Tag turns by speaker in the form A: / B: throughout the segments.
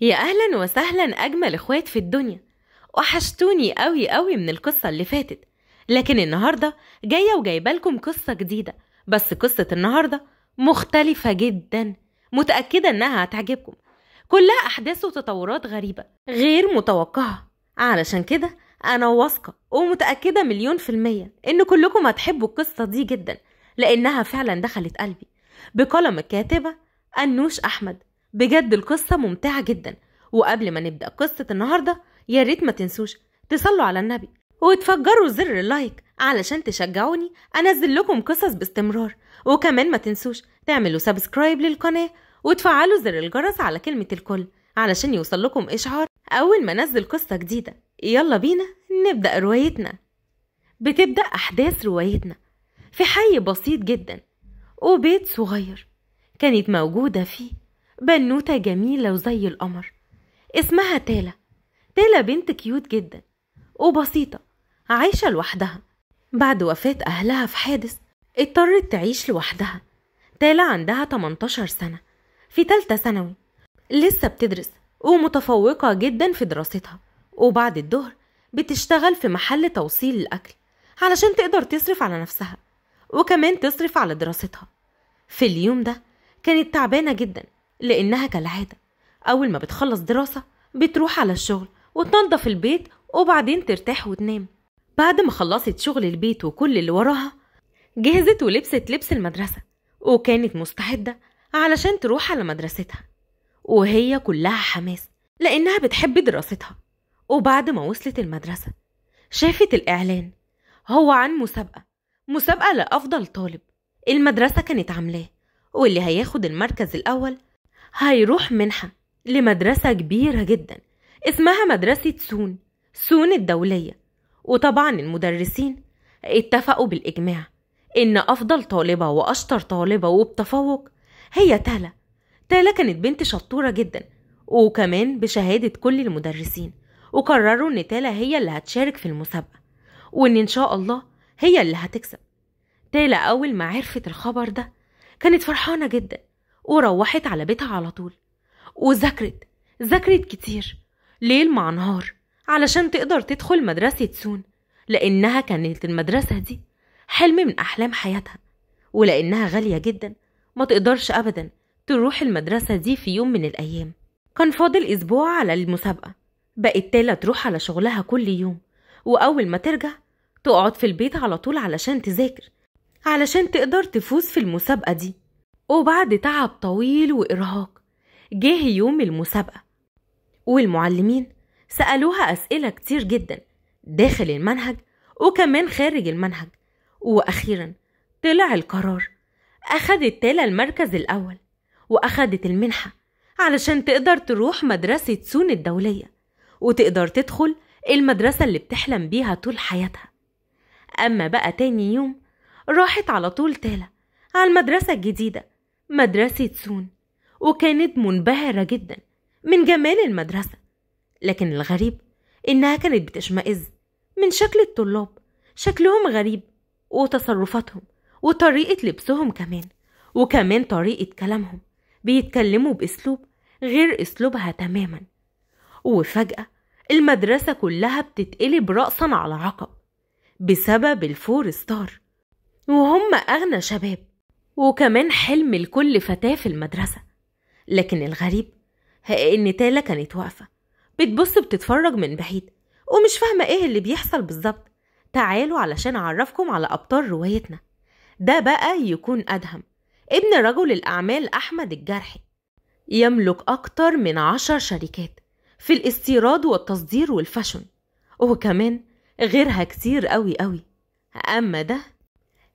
A: يا اهلا وسهلا اجمل اخوات في الدنيا وحشتوني قوي قوي من القصه اللي فاتت لكن النهارده جايه وجايبه لكم قصه جديده بس قصه النهارده مختلفه جدا متاكده انها هتعجبكم كلها احداث وتطورات غريبه غير متوقعه علشان كده انا واثقه ومتاكده مليون في الميه ان كلكم هتحبوا القصه دي جدا لانها فعلا دخلت قلبي بقلم الكاتبه انوش احمد بجد القصة ممتعة جدا وقبل ما نبدأ قصة النهاردة يا ريت ما تنسوش تصلوا على النبي وتفجروا زر اللايك علشان تشجعوني انزل لكم قصص باستمرار وكمان ما تنسوش تعملوا سبسكرايب للقناة وتفعلوا زر الجرس على كلمة الكل علشان يوصل لكم إشعار أول ما نزل قصة جديدة يلا بينا نبدأ روايتنا بتبدأ أحداث روايتنا في حي بسيط جدا وبيت صغير كانت موجودة فيه بنوتة جميلة وزي القمر اسمها تالا تالا بنت كيوت جدا وبسيطة عايشة لوحدها بعد وفاة أهلها في حادث اضطرت تعيش لوحدها تالا عندها 18 سنة في تالتة ثانوي لسه بتدرس ومتفوقة جدا في دراستها وبعد الظهر بتشتغل في محل توصيل الأكل علشان تقدر تصرف على نفسها وكمان تصرف على دراستها في اليوم ده كانت تعبانة جدا لأنها كالعادة أول ما بتخلص دراسة بتروح على الشغل وتنظف البيت وبعدين ترتاح وتنام بعد ما خلصت شغل البيت وكل اللي وراها جهزت ولبست لبس المدرسة وكانت مستعدة علشان تروح على مدرستها وهي كلها حماس لأنها بتحب دراستها وبعد ما وصلت المدرسة شافت الإعلان هو عن مسابقة مسابقة لأفضل طالب المدرسة كانت عاملاه واللي هياخد المركز الأول هيروح منحة لمدرسة كبيرة جدا اسمها مدرسة سون سون الدولية وطبعا المدرسين اتفقوا بالإجماع إن أفضل طالبة وأشطر طالبة وبتفوق هي تالا تالا كانت بنت شطورة جدا وكمان بشهادة كل المدرسين وقرروا إن تالا هي اللي هتشارك في المسابقة وإن إن شاء الله هي اللي هتكسب تالا أول ما عرفت الخبر ده كانت فرحانة جدا وروحت على بيتها على طول وذاكرت ذاكرت كتير ليل مع نهار علشان تقدر تدخل مدرسة سون لأنها كانت المدرسة دي حلم من أحلام حياتها ولأنها غالية جدا ما تقدرش أبدا تروح المدرسة دي في يوم من الأيام كان فاضل أسبوع على المسابقة بقت تالا تروح على شغلها كل يوم وأول ما ترجع تقعد في البيت على طول علشان تذاكر علشان تقدر تفوز في المسابقة دي وبعد تعب طويل وإرهاق جه يوم المسابقة والمعلمين سألوها أسئلة كتير جدا داخل المنهج وكمان خارج المنهج وأخيرا طلع القرار أخدت تالا المركز الأول وأخدت المنحة علشان تقدر تروح مدرسة سون الدولية وتقدر تدخل المدرسة اللي بتحلم بيها طول حياتها أما بقى تاني يوم راحت على طول تالا على المدرسة الجديدة مدرسة سون وكانت منبهرة جدا من جمال المدرسة لكن الغريب إنها كانت بتشمئز من شكل الطلاب شكلهم غريب وتصرفاتهم وطريقة لبسهم كمان وكمان طريقة كلامهم بيتكلموا بأسلوب غير أسلوبها تماما وفجأة المدرسة كلها بتتقلب رأسا على عقب بسبب الفور ستار وهم أغنى شباب وكمان حلم لكل فتاة في المدرسة لكن الغريب إن تالا كانت واقفة بتبص بتتفرج من بعيد ومش فاهمة إيه اللي بيحصل بالظبط تعالوا علشان أعرفكم على أبطال روايتنا ده بقى يكون أدهم ابن رجل الأعمال أحمد الجرحي يملك أكتر من عشر شركات في الاستيراد والتصدير والفاشن وكمان غيرها كتير قوي قوي أما ده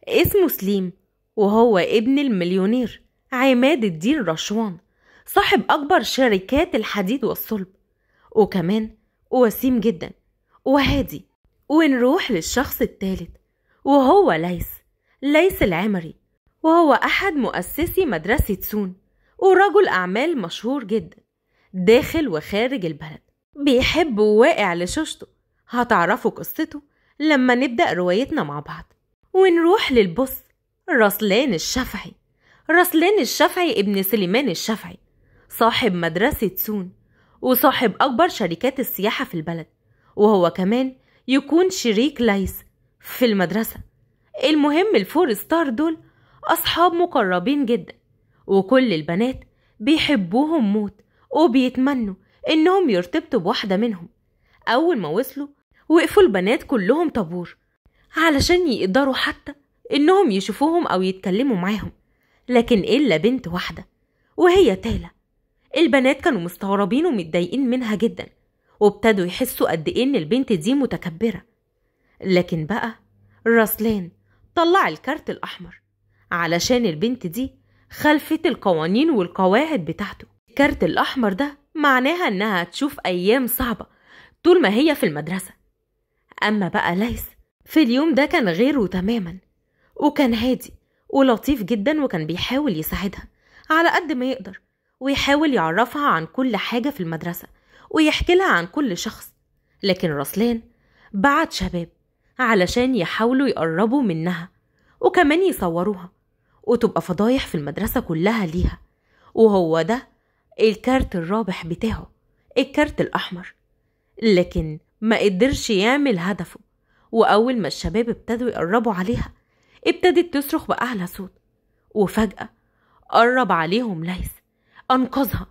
A: اسمه سليم وهو ابن المليونير عماد الدين رشوان صاحب أكبر شركات الحديد والصلب وكمان وسيم جدا وهادي ونروح للشخص الثالث وهو ليس ليس العمري وهو أحد مؤسسي مدرسة سون ورجل أعمال مشهور جدا داخل وخارج البلد بيحب وواقع لشوشته هتعرفوا قصته لما نبدأ روايتنا مع بعض ونروح للبص رسلان الشافعي رسلان الشافعي ابن سليمان الشافعي صاحب مدرسة سون وصاحب أكبر شركات السياحة في البلد وهو كمان يكون شريك ليس في المدرسة المهم الفور ستار دول أصحاب مقربين جدا وكل البنات بيحبوهم موت وبيتمنوا إنهم يرتبطوا بواحدة منهم أول ما وصلوا وقفوا البنات كلهم طابور علشان يقدروا حتى إنهم يشوفوهم أو يتكلموا معاهم لكن إلا بنت واحدة وهي تالا البنات كانوا مستغربين ومتضايقين منها جدا وابتدوا يحسوا قد إيه إن البنت دي متكبرة لكن بقى راسلان طلع الكارت الأحمر علشان البنت دي خلفت القوانين والقواعد بتاعته الكارت الأحمر ده معناها إنها تشوف أيام صعبة طول ما هي في المدرسة أما بقى ليس في اليوم ده كان غيره تماما وكان هادي ولطيف جدا وكان بيحاول يساعدها على قد ما يقدر ويحاول يعرفها عن كل حاجة في المدرسة ويحكي لها عن كل شخص لكن رسلان بعت شباب علشان يحاولوا يقربوا منها وكمان يصوروها وتبقى فضايح في المدرسة كلها ليها وهو ده الكارت الرابح بتاعه الكارت الأحمر لكن ما قدرش يعمل هدفه وأول ما الشباب ابتدوا يقربوا عليها ابتدت تصرخ بأعلى صوت وفجأة قرب عليهم ليث أنقذها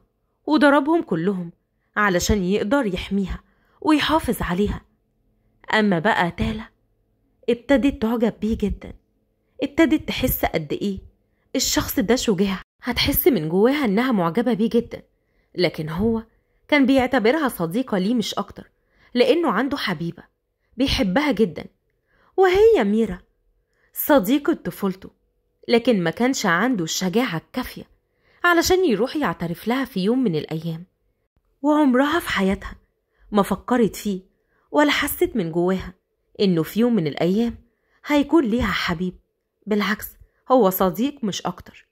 A: وضربهم كلهم علشان يقدر يحميها ويحافظ عليها أما بقى تالا ابتدت تعجب بيه جدا ابتدت تحس قد إيه الشخص ده شجاع هتحس من جواها إنها معجبة بيه جدا لكن هو كان بيعتبرها صديقة ليه مش أكتر لأنه عنده حبيبة بيحبها جدا وهي ميرا صديقة طفولته لكن ما كانش عنده الشجاعة الكافية علشان يروح يعترف لها في يوم من الأيام وعمرها في حياتها ما فكرت فيه ولا حست من جواها إنه في يوم من الأيام هيكون ليها حبيب بالعكس هو صديق مش أكتر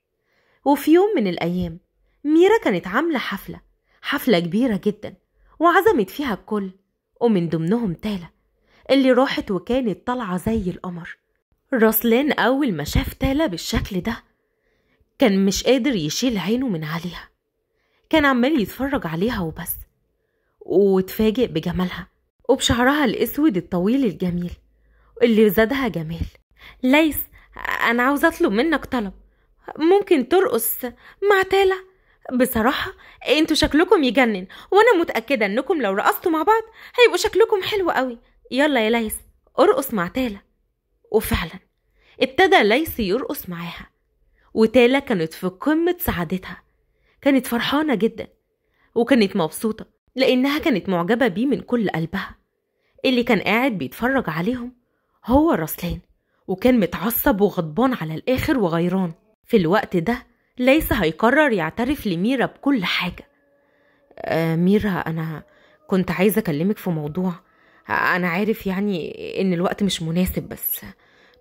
A: وفي يوم من الأيام ميرا كانت عاملة حفلة حفلة كبيرة جدا وعزمت فيها الكل ومن ضمنهم تالا اللي راحت وكانت طالعة زي القمر راسلين أول ما شاف تالا بالشكل ده كان مش قادر يشيل عينه من عليها كان عمال يتفرج عليها وبس واتفاجئ بجمالها وبشعرها الأسود الطويل الجميل اللي زادها جمال ليس أنا عاوزة أطلب منك طلب ممكن ترقص مع تالا بصراحة انتوا شكلكم يجنن وانا متأكدة انكم لو رقصتوا مع بعض هيبقوا شكلكم حلو قوي يلا يا ليس ارقص مع تالا وفعلا ابتدى ليس يرقص معاها وتالا كانت في قمة سعادتها كانت فرحانة جدا وكانت مبسوطة لأنها كانت معجبة بيه من كل قلبها اللي كان قاعد بيتفرج عليهم هو رسلان وكان متعصب وغضبان على الآخر وغيران في الوقت ده ليس هيقرر يعترف لميرا بكل حاجة آه ميرا أنا كنت عايزة أكلمك في موضوع انا عارف يعني ان الوقت مش مناسب بس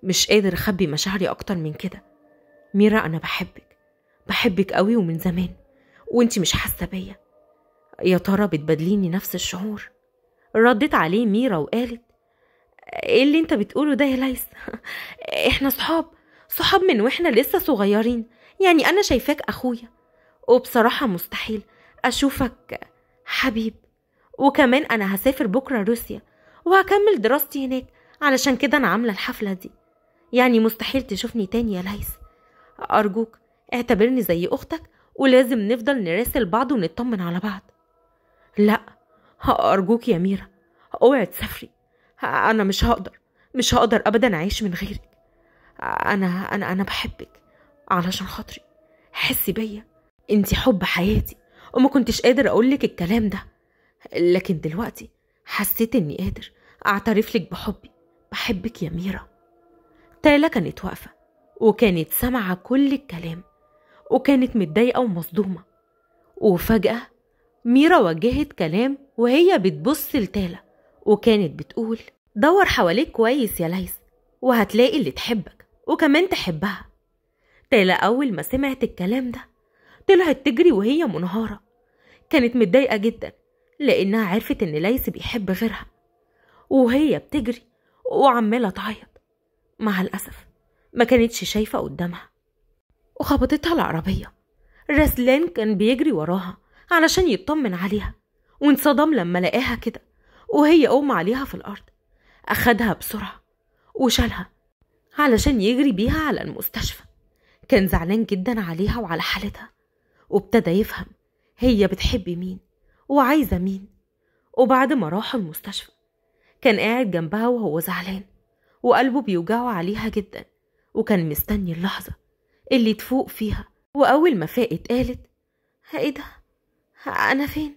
A: مش قادر اخبي مشاعري اكتر من كده ميرا انا بحبك بحبك قوي ومن زمان وانتي مش حاسه بيا يا ترى بتبادليني نفس الشعور ردت عليه ميرا وقالت ايه اللي انت بتقوله ده يا ليس احنا صحاب صحاب من واحنا لسه صغيرين يعني انا شايفاك اخويا وبصراحه مستحيل اشوفك حبيب وكمان انا هسافر بكره روسيا وهكمل دراستي هناك علشان كده أنا عاملة الحفلة دي يعني مستحيل تشوفني تاني يا ليس أرجوك اعتبرني زي أختك ولازم نفضل نراسل بعض ونطمن على بعض لا أرجوك يا ميرا اوعي تسافري أنا مش هقدر مش هقدر أبدا أعيش من غيرك أنا أنا أنا بحبك علشان خاطري حسي بيا انتي حب حياتي وما كنتش قادر أقولك الكلام ده لكن دلوقتي حسيت إني قادر أعترف لك بحبي بحبك يا ميرا تالا كانت واقفة وكانت سامعة كل الكلام وكانت متضايقة ومصدومة وفجأة ميرا وجهت كلام وهي بتبص لتالا وكانت بتقول دور حواليك كويس يا ليس وهتلاقي اللي تحبك وكمان تحبها تالا أول ما سمعت الكلام ده طلعت تجري وهي منهارة كانت متضايقة جدا لأنها عرفت إن ليس بيحب غيرها وهي بتجري وعمالة تعيط مع الأسف ما كانتش شايفة قدامها وخبطتها العربية رسلان كان بيجري وراها علشان يطمن عليها وانصدم لما لقاها كده وهي قوم عليها في الأرض أخدها بسرعة وشالها علشان يجري بيها على المستشفى كان زعلان جدا عليها وعلى حالتها وابتدى يفهم هي بتحب مين وعايزة مين وبعد ما راحوا المستشفى كان قاعد جنبها وهو زعلان وقلبه بيوجعه عليها جدا وكان مستني اللحظة اللي تفوق فيها وأول ما فاقت قالت إيه ده؟ أنا فين؟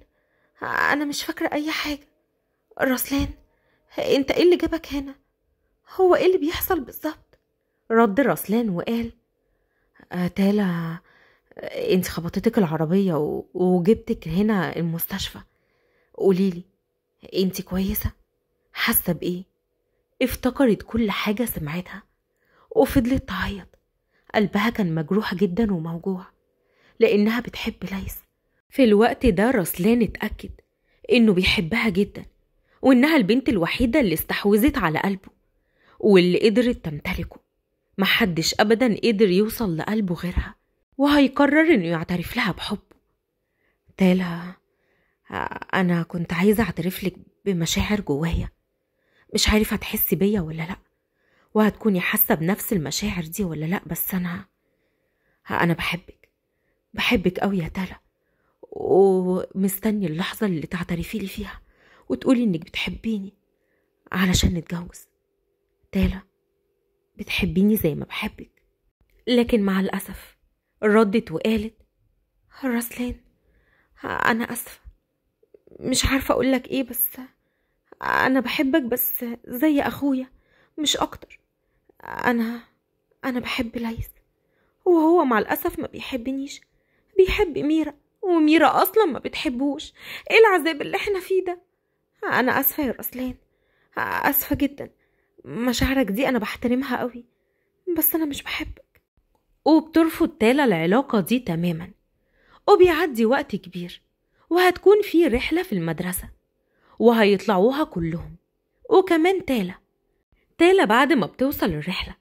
A: أنا مش فاكرة أي حاجة رسلان أنت إيه اللي جابك هنا؟ هو إيه اللي بيحصل بالظبط؟ رد رسلان وقال آه، تالا انت خبطتك العربية وجبتك هنا المستشفى قوليلي انت كويسة حاسة بإيه افتكرت كل حاجة سمعتها وفضلت تعيط قلبها كان مجروح جدا وموجوع لأنها بتحب ليس في الوقت ده رسلان اتأكد إنه بيحبها جدا وإنها البنت الوحيدة اللي استحوذت على قلبه واللي قدرت تمتلكه محدش أبدا قدر يوصل لقلبه غيرها وهيقرر إنه يعترف لها بحبه تالا أنا كنت عايزة أعترفلك بمشاعر جوايا مش عارفة هتحسي بيا ولا لأ وهتكوني حاسة بنفس المشاعر دي ولا لأ بس أنا ها أنا بحبك بحبك أوي يا تالا ومستني اللحظة اللي تعترفي لي فيها وتقولي إنك بتحبيني علشان نتجوز تالا بتحبيني زي ما بحبك لكن مع الأسف ردت وقالت راسلين أنا أسفة مش عارفة أقولك إيه بس أنا بحبك بس زي أخويا مش أكتر أنا أنا بحب ليث وهو مع الأسف ما بيحبنيش بيحب ميرا وميرا أصلا ما بتحبوش إيه العذاب اللي إحنا فيه ده أنا آسفة يا رسلان آسفة جدا مشاعرك دي أنا بحترمها قوي بس أنا مش بحبك وبترفض تالا العلاقة دي تماما وبيعدي وقت كبير وهتكون في رحلة في المدرسة وهيطلعوها كلهم وكمان تالا تالا بعد ما بتوصل الرحلة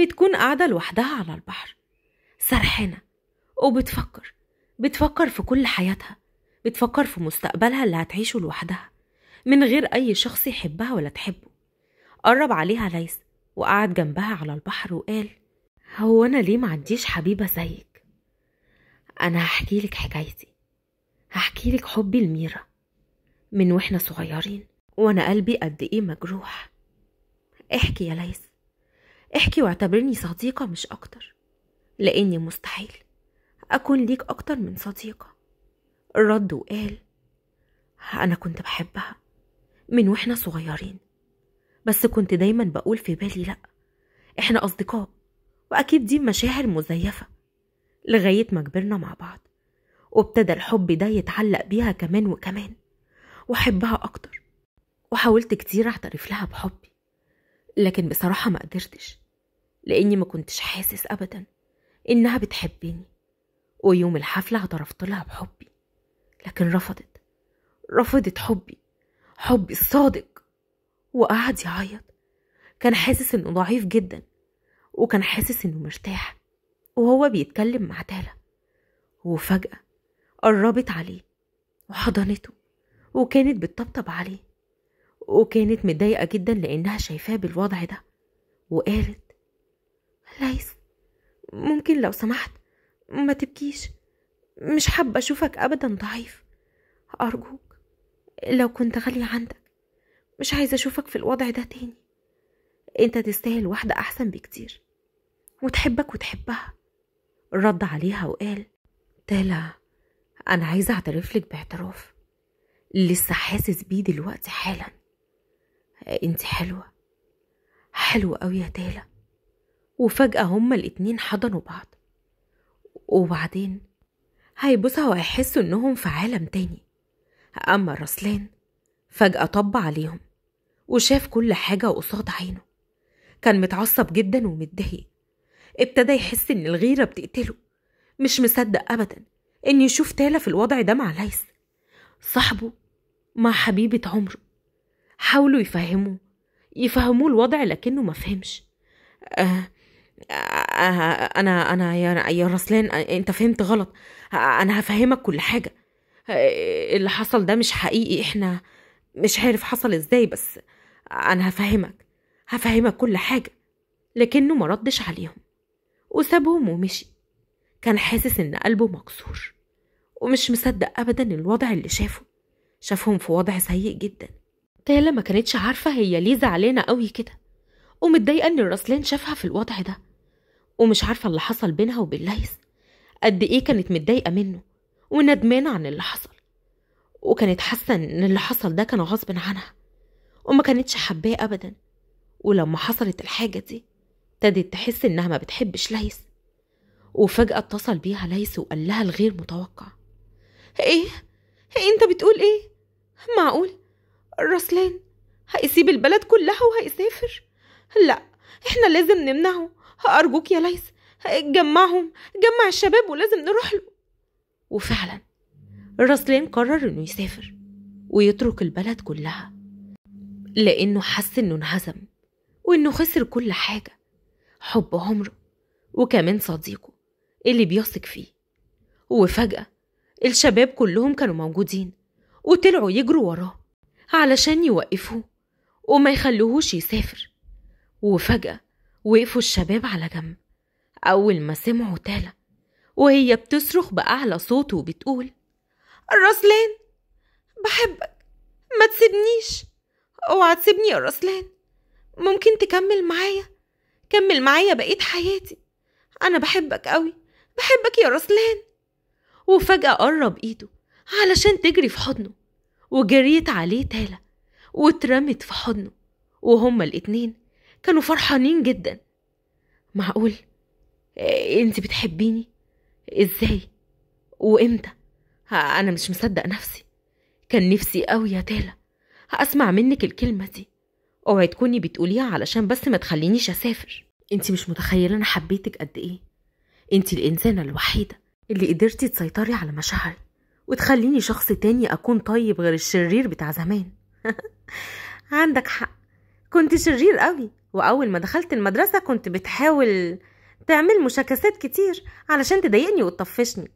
A: بتكون قاعدة لوحدها على البحر سرحانة وبتفكر بتفكر في كل حياتها بتفكر في مستقبلها اللي هتعيشه لوحدها من غير أي شخص يحبها ولا تحبه قرب عليها ليس وقعد جنبها على البحر وقال هو أنا ليه معنديش حبيبة زيك أنا هحكيلك حكايتي هحكيلك حبي لميرة من واحنا صغيرين وانا قلبي قد ايه مجروح احكي يا ليس احكي واعتبرني صديقه مش اكتر لاني مستحيل اكون ليك اكتر من صديقه رد وقال انا كنت بحبها من واحنا صغيرين بس كنت دايما بقول في بالي لا احنا اصدقاء واكيد دي مشاعر مزيفه لغايه ما كبرنا مع بعض وابتدى الحب ده يتعلق بيها كمان وكمان وأحبها أكتر وحاولت كتير أعترف لها بحبي لكن بصراحة ما قدرتش لأني ما كنتش حاسس أبدا إنها بتحبني ويوم الحفلة اعترفت لها بحبي لكن رفضت رفضت حبي حبي الصادق وقعد يعيط كان حاسس إنه ضعيف جدا وكان حاسس إنه مرتاح وهو بيتكلم مع تالا وفجأة قربت عليه وحضنته وكانت بتطبطب عليه وكانت متضايقة جدا لأنها شايفاه بالوضع ده وقالت ليس ممكن لو سمحت ما تبكيش مش حابة أشوفك أبدا ضعيف أرجوك لو كنت غالي عندك مش عايزة أشوفك في الوضع ده تاني أنت تستاهل واحدة أحسن بكتير وتحبك وتحبها رد عليها وقال تالا أنا عايزة أعترفلك باعتراف لسه حاسس بيه دلوقتي حالا انت حلوة حلوة أوي يا تالا وفجأة هما الاتنين حضنوا بعض وبعدين هيبصوا وهيحسوا انهم في عالم تاني أما الرسلان فجأة طب عليهم وشاف كل حاجة قصاد عينه كان متعصب جدا ومتضايق ابتدى يحس ان الغيرة بتقتله مش مصدق أبدا ان يشوف تالا في الوضع ده مع ليس صاحبه مع حبيبة عمره حاولوا يفهموه يفهموه الوضع لكنه ما فهمش أه, أه، انا انا يا يا رسلان انت فهمت غلط انا هفهمك كل حاجه اللي حصل ده مش حقيقي احنا مش عارف حصل ازاي بس انا هفهمك هفهمك كل حاجه لكنه ما ردش عليهم وسابهم ومشي كان حاسس ان قلبه مكسور ومش مصدق ابدا الوضع اللي شافه شافهم في وضع سيء جدا تالا ما كانتش عارفة هي ليه زعلانة قوي كده ومتضايقة إن الرسلان شافها في الوضع ده ومش عارفة اللي حصل بينها وبين ليس قد إيه كانت متضايقة منه وندمانة عن اللي حصل وكانت حاسة إن اللي حصل ده كان غصب عنها وما كانتش حباه أبدا ولما حصلت الحاجة دي ابتدت تحس إنها ما بتحبش ليس وفجأة اتصل بيها ليس وقال لها الغير متوقع إيه انت بتقول ايه معقول رسلان هيسيب البلد كلها وهيسافر لا احنا لازم نمنعه ارجوك يا ليس جمعهم جمع الشباب ولازم نروح له وفعلا رسلان قرر انه يسافر ويترك البلد كلها لانه حس انه انهزم وانه خسر كل حاجه حب عمره وكمان صديقه اللي بيثق فيه وفجاه الشباب كلهم كانوا موجودين وطلعوا يجروا وراه علشان يوقفوه وما يخلوهوش يسافر وفجأة وقفوا الشباب على جنب أول ما سمعوا تالا وهي بتصرخ بأعلى صوت وبتقول الرسلان بحبك ما تسيبنيش اوعى تسيبني يا رسلان ممكن تكمل معايا كمل معايا بقيت حياتي أنا بحبك قوي بحبك يا رسلان وفجأة قرب إيده علشان تجري في حضنه وجريت عليه تالا واترمت في حضنه وهما الاتنين كانوا فرحانين جدا معقول إيه انت بتحبيني ازاي وامتى انا مش مصدق نفسي كان نفسي قوي يا تالا اسمع منك الكلمه دي اوعي تكوني بتقوليها علشان بس ما تخلينيش اسافر انت مش متخيله انا حبيتك قد ايه انت الانسانه الوحيده اللي قدرتي تسيطري على مشاعري وتخليني شخص تاني أكون طيب غير الشرير بتاع زمان عندك حق كنت شرير قوي وأول ما دخلت المدرسة كنت بتحاول تعمل مشاكسات كتير علشان تضايقني وتطفشني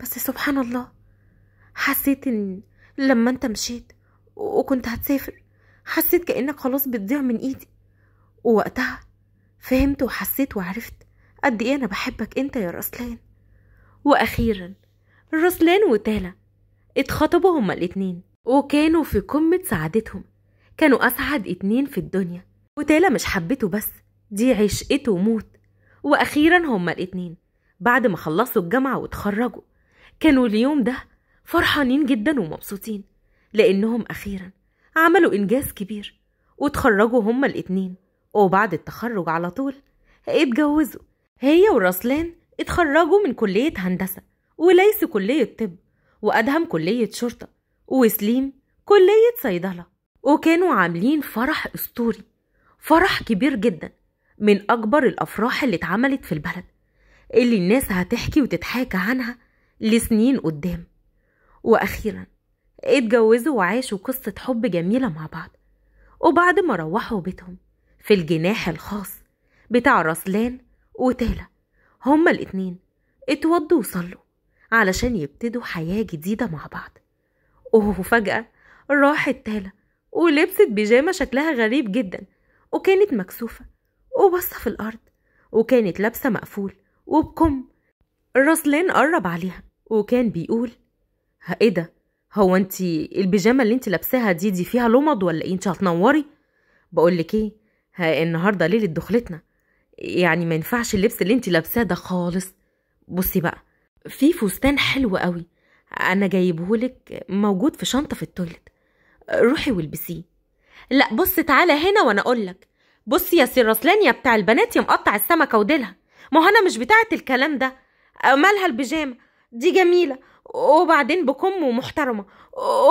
A: بس سبحان الله حسيت إن لما أنت مشيت وكنت هتسافر حسيت كأنك خلاص بتضيع من إيدي ووقتها فهمت وحسيت وعرفت قد إيه أنا بحبك أنت يا رسلان وأخيرا رسلان وتالا اتخطبوا هما الاتنين وكانوا في قمة سعادتهم كانوا أسعد اتنين في الدنيا وتالا مش حبته بس دي عشقته وموت وأخيرا هما الاتنين بعد ما خلصوا الجامعة واتخرجوا كانوا اليوم ده فرحانين جدا ومبسوطين لأنهم أخيرا عملوا إنجاز كبير واتخرجوا هما الاتنين وبعد التخرج على طول اتجوزوا هي ورسلان اتخرجوا من كلية هندسة وليس كلية طب وأدهم كلية شرطة وسليم كلية صيدلة وكانوا عاملين فرح أسطوري فرح كبير جدا من أكبر الأفراح اللي اتعملت في البلد اللي الناس هتحكي وتتحاكى عنها لسنين قدام وأخيرا اتجوزوا وعاشوا قصة حب جميلة مع بعض وبعد ما روحوا بيتهم في الجناح الخاص بتاع رسلان وتالا هما الاتنين اتوضوا وصلوا علشان يبتدوا حياة جديدة مع بعض أوه فجأة راحت تالا ولبست بيجامة شكلها غريب جدا وكانت مكسوفة وبصة في الأرض وكانت لابسة مقفول وبكم راسلين قرب عليها وكان بيقول ها ايه ده هو انت البيجامه اللي انت لابساها دي دي فيها لمض ولا ايه انت هتنوري بقول لك ايه ها النهارده ليله دخلتنا يعني ما ينفعش اللبس اللي انت لابساه ده خالص بصي بقى في فستان حلو قوي انا جايبهولك موجود في شنطه في التويلت روحي والبسيه لا بص تعالى هنا وانا اقول لك بصي يا سي رسلان يا بتاع البنات يا مقطع السمكه وديلها ما هو انا مش بتاعه الكلام ده مالها البيجامه دي جميله وبعدين بكم ومحترمه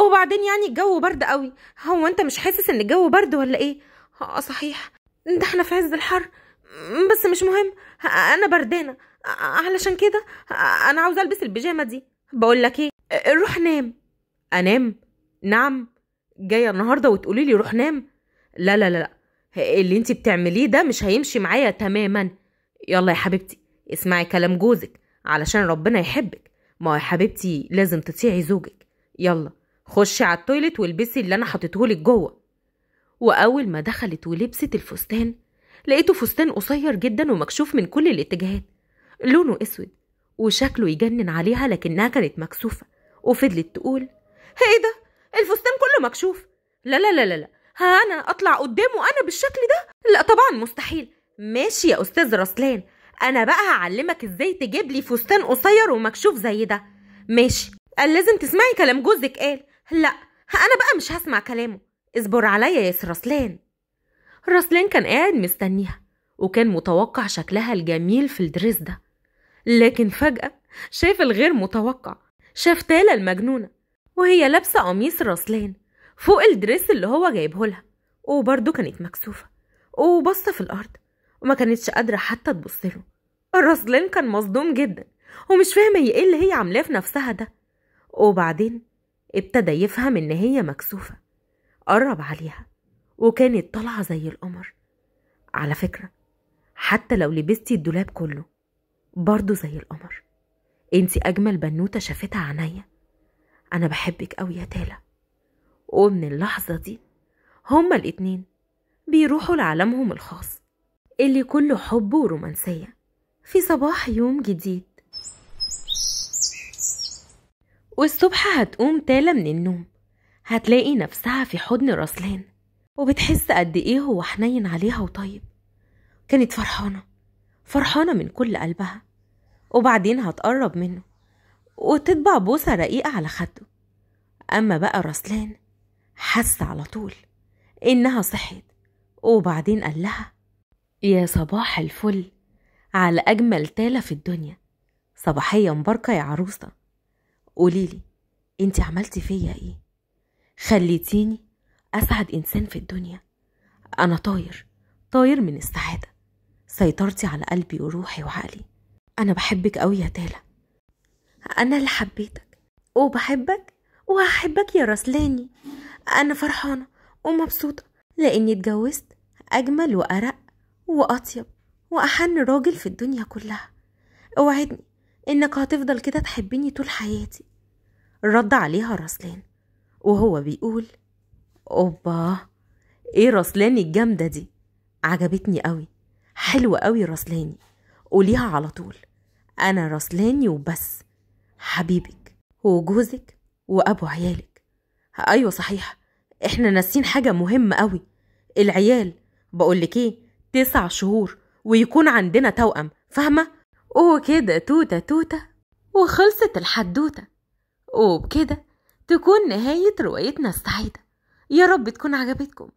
A: وبعدين يعني الجو برد قوي هو انت مش حاسس ان الجو برد ولا ايه اه صحيح ده احنا في عز الحر بس مش مهم انا بردانه علشان كده انا عاوزه البس البيجامه دي بقول لك ايه روح نام انام نعم جايه النهارده وتقولي لي روح نام لا لا لا اللي انت بتعمليه ده مش هيمشي معايا تماما يلا يا حبيبتي اسمعي كلام جوزك علشان ربنا يحبك ما يا حبيبتي لازم تطيعي زوجك يلا خشي على التويلت والبسي اللي انا حطيتهولك جوه واول ما دخلت ولبست الفستان لقيته فستان قصير جدا ومكشوف من كل الاتجاهات لونه اسود وشكله يجنن عليها لكنها كانت مكسوفة وفضلت تقول ايه ده الفستان كله مكشوف لا لا لا لا, لا. ها انا اطلع قدامه انا بالشكل ده لا طبعا مستحيل ماشي يا استاذ رسلان انا بقى هعلمك ازاي تجيب لي فستان قصير ومكشوف زي ده ماشي قال آه، لازم تسمعي كلام جوزك قال لا انا بقى مش هسمع كلامه اصبر عليا يا سرسلان رسلان راسلين كان قاعد مستنيها وكان متوقع شكلها الجميل في الدريس ده لكن فجأة شاف الغير متوقع شاف تالا المجنونة وهي لابسة قميص راسلين فوق الدريس اللي هو جايبه لها وبرده كانت مكسوفة وبصة في الأرض وما كانتش قادرة حتى تبص له راسلين كان مصدوم جدا ومش فاهمة هي ايه اللي هي عاملاه في نفسها ده وبعدين ابتدى يفهم ان هي مكسوفة قرب عليها وكانت طالعة زي القمر على فكرة حتى لو لبستي الدولاب كله برضه زي القمر انتي أجمل بنوتة شافتها عينيا أنا بحبك أوي يا تالا ومن اللحظة دي هما الاتنين بيروحوا لعالمهم الخاص اللي كله حب ورومانسية في صباح يوم جديد والصبح هتقوم تالا من النوم هتلاقي نفسها في حضن راسلان وبتحس قد إيه هو حنين عليها وطيب كانت فرحانة فرحانة من كل قلبها وبعدين هتقرب منه وتطبع بوسة رقيقة على خده أما بقى رسلان حس على طول إنها صحيت وبعدين قال لها يا صباح الفل على أجمل تالة في الدنيا صباحية مباركة يا عروسة قوليلي انت عملتي فيا ايه خليتيني أسعد إنسان في الدنيا أنا طاير طاير من السعادة سيطرتي على قلبي وروحي وعقلي أنا بحبك أوي يا تالا أنا اللي حبيتك وبحبك وهحبك يا رسلاني أنا فرحانة ومبسوطة لأني اتجوزت أجمل وأرق وأطيب وأحن راجل في الدنيا كلها اوعدني إنك هتفضل كده تحبني طول حياتي رد عليها رسلان وهو بيقول اوبا ايه رسلاني الجامدة دي عجبتني قوي حلوة قوي رسلاني قوليها على طول انا رسلاني وبس حبيبك وجوزك وابو عيالك ايوه صحيح احنا ناسين حاجة مهمة قوي العيال بقولك ايه تسع شهور ويكون عندنا توأم فاهمة وكده توتة توتة وخلصت الحدوتة وبكده تكون نهاية روايتنا السعيدة يا رب تكون عجبتكم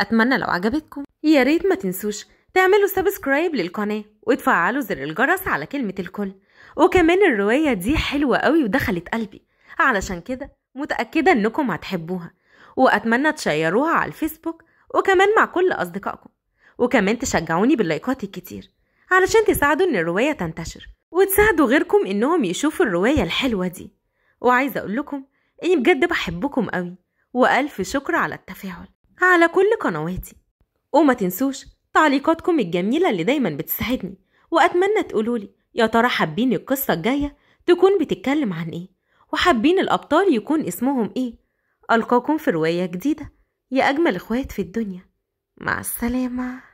A: أتمنى لو عجبتكم يا ريت ما تنسوش تعملوا سبسكرايب للقناة وتفعلوا زر الجرس على كلمة الكل وكمان الرواية دي حلوة قوي ودخلت قلبي علشان كده متأكدة انكم هتحبوها وأتمنى تشيروها على الفيسبوك وكمان مع كل أصدقائكم وكمان تشجعوني باللايكات الكتير علشان تساعدوا ان الرواية تنتشر وتساعدوا غيركم انهم يشوفوا الرواية الحلوة دي وعايزة اقول لكم اني بجد بحبكم قوي وألف شكر على التفاعل على كل قنواتي وما تنسوش تعليقاتكم الجميلة اللي دايما بتساعدني وأتمنى تقولولي يا ترى حابين القصة الجاية تكون بتتكلم عن إيه وحابين الأبطال يكون اسمهم إيه ألقاكم في رواية جديدة يا أجمل إخوات في الدنيا مع السلامة